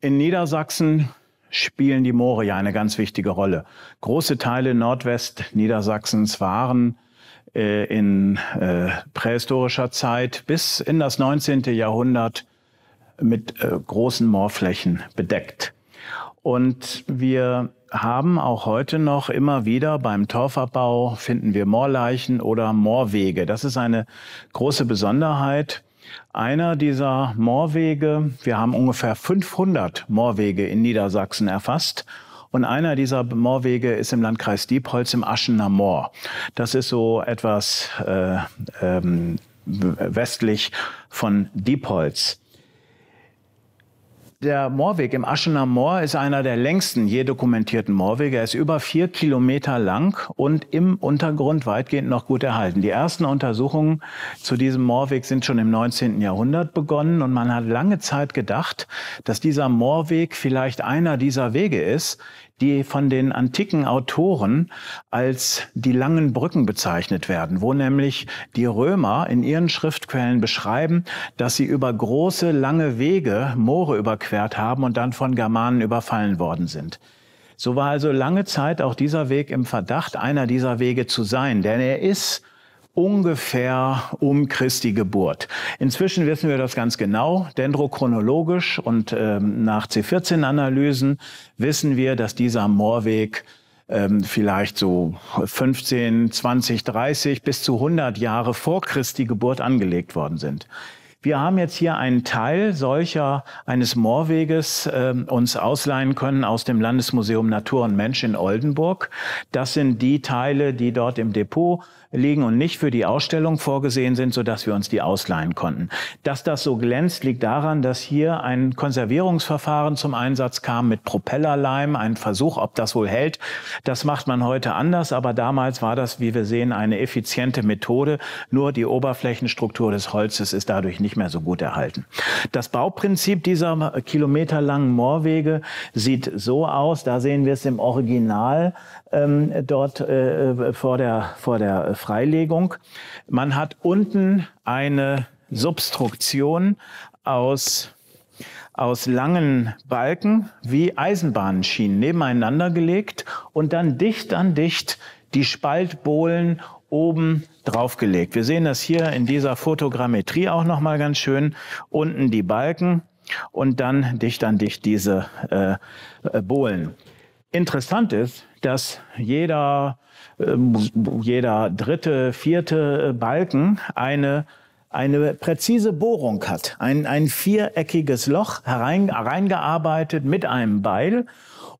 In Niedersachsen spielen die Moore ja eine ganz wichtige Rolle. Große Teile Nordwest-Niedersachsens waren äh, in äh, prähistorischer Zeit bis in das 19. Jahrhundert mit äh, großen Moorflächen bedeckt. Und wir haben auch heute noch immer wieder beim Torfabbau finden wir Moorleichen oder Moorwege. Das ist eine große Besonderheit einer dieser Moorwege, wir haben ungefähr 500 Moorwege in Niedersachsen erfasst. Und einer dieser Moorwege ist im Landkreis Diepholz im Aschener Moor. Das ist so etwas äh, ähm, westlich von Diepholz der Moorweg im Aschener Moor ist einer der längsten je dokumentierten Moorwege. Er ist über vier Kilometer lang und im Untergrund weitgehend noch gut erhalten. Die ersten Untersuchungen zu diesem Moorweg sind schon im 19. Jahrhundert begonnen und man hat lange Zeit gedacht, dass dieser Moorweg vielleicht einer dieser Wege ist, die von den antiken Autoren als die langen Brücken bezeichnet werden, wo nämlich die Römer in ihren Schriftquellen beschreiben, dass sie über große, lange Wege Moore überquert haben und dann von Germanen überfallen worden sind. So war also lange Zeit auch dieser Weg im Verdacht, einer dieser Wege zu sein, denn er ist ungefähr um Christi Geburt. Inzwischen wissen wir das ganz genau. Dendrochronologisch und ähm, nach C14-Analysen wissen wir, dass dieser Moorweg ähm, vielleicht so 15, 20, 30 bis zu 100 Jahre vor Christi Geburt angelegt worden sind. Wir haben jetzt hier einen Teil solcher eines Moorweges äh, uns ausleihen können aus dem Landesmuseum Natur und Mensch in Oldenburg. Das sind die Teile, die dort im Depot liegen und nicht für die Ausstellung vorgesehen sind, sodass wir uns die ausleihen konnten. Dass das so glänzt, liegt daran, dass hier ein Konservierungsverfahren zum Einsatz kam mit Propellerleim, ein Versuch, ob das wohl hält. Das macht man heute anders, aber damals war das, wie wir sehen, eine effiziente Methode. Nur die Oberflächenstruktur des Holzes ist dadurch nicht nicht mehr so gut erhalten. Das Bauprinzip dieser kilometerlangen Moorwege sieht so aus, da sehen wir es im Original ähm, dort äh, vor, der, vor der Freilegung. Man hat unten eine Substruktion aus aus langen Balken wie Eisenbahnschienen nebeneinander gelegt und dann dicht an dicht die Spaltbohlen oben draufgelegt. Wir sehen das hier in dieser Fotogrammetrie auch nochmal ganz schön. Unten die Balken und dann dicht an dicht diese äh, äh Bohlen. Interessant ist, dass jeder, äh, jeder dritte, vierte äh, Balken eine eine präzise Bohrung hat, ein, ein viereckiges Loch hereingearbeitet mit einem Beil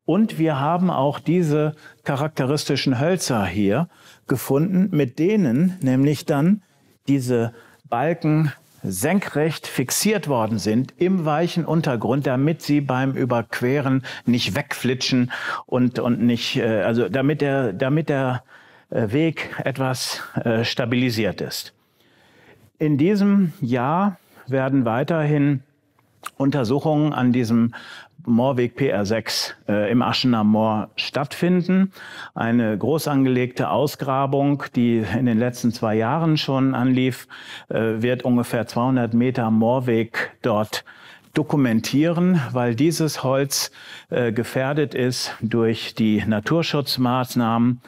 und wir haben auch diese charakteristischen Hölzer hier gefunden, mit denen nämlich dann diese Balken senkrecht fixiert worden sind im weichen Untergrund, damit sie beim Überqueren nicht wegflitschen und, und nicht, äh, also damit der, damit der äh, Weg etwas äh, stabilisiert ist. In diesem Jahr werden weiterhin Untersuchungen an diesem Moorweg PR6 äh, im Aschener Moor stattfinden. Eine groß angelegte Ausgrabung, die in den letzten zwei Jahren schon anlief, äh, wird ungefähr 200 Meter Moorweg dort dokumentieren, weil dieses Holz äh, gefährdet ist durch die Naturschutzmaßnahmen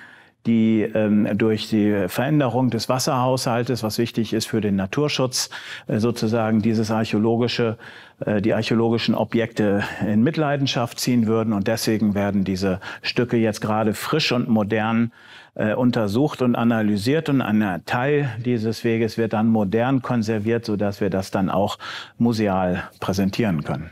die ähm, durch die Veränderung des Wasserhaushaltes, was wichtig ist für den Naturschutz, äh, sozusagen dieses archäologische, äh, die archäologischen Objekte in Mitleidenschaft ziehen würden. Und deswegen werden diese Stücke jetzt gerade frisch und modern äh, untersucht und analysiert und ein Teil dieses Weges wird dann modern konserviert, sodass wir das dann auch museal präsentieren können.